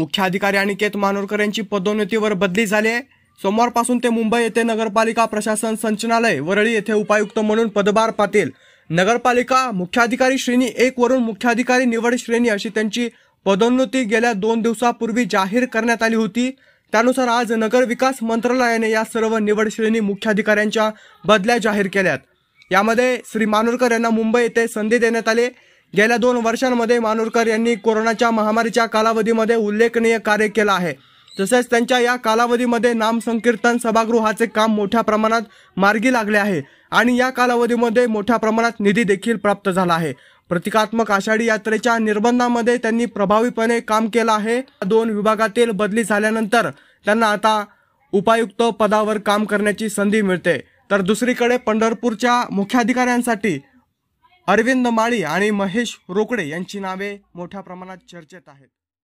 मुख्याधिकारी अनिकेत मानोरकर यांची पदोन्नतीवर बदली झाली आहे सोमवारपासून ते मुंबई येथे नगरपालिका प्रशासन संचनालय वरळी येथे उपायुक्त म्हणून पदभार पातील नगरपालिका मुख्याधिकारी श्रेणी एक वरून मुख्याधिकारी निवड श्रेणी अशी त्यांची पदोन्नती गेल्या दोन दिवसापूर्वी जाहीर करण्यात आली होती त्यानुसार आज नगर विकास मंत्रालयाने या सर्व निवड श्रेणी मुख्याधिकाऱ्यांच्या बदल्या जाहीर केल्यात यामध्ये श्री मानोरकर यांना मुंबई येथे संधी देण्यात आले गेल्या दोन वर्षांमध्ये मानुरकर यांनी कोरोनाच्या महामारीच्या कालावधीमध्ये उल्लेखनीय कार्य केलं आहे तसेच त्यांच्या या कालावधीमध्ये नामसंकीर्तन सभागृहाचे काम मोठ्या प्रमाणात मार्गी लागले आहे आणि या कालावधीमध्ये मोठ्या प्रमाणात निधी देखील प्राप्त झाला आहे प्रतिकात्मक आषाढी यात्रेच्या निर्बंधामध्ये त्यांनी प्रभावीपणे काम केलं आहे दोन विभागातील बदली झाल्यानंतर त्यांना आता उपायुक्त पदावर काम करण्याची संधी मिळते तर दुसरीकडे पंढरपूरच्या मुख्याधिकाऱ्यांसाठी अरविंद माळी आणि महेश रोकडे यांची नावे मोठ्या प्रमाणात चर्चेत आहेत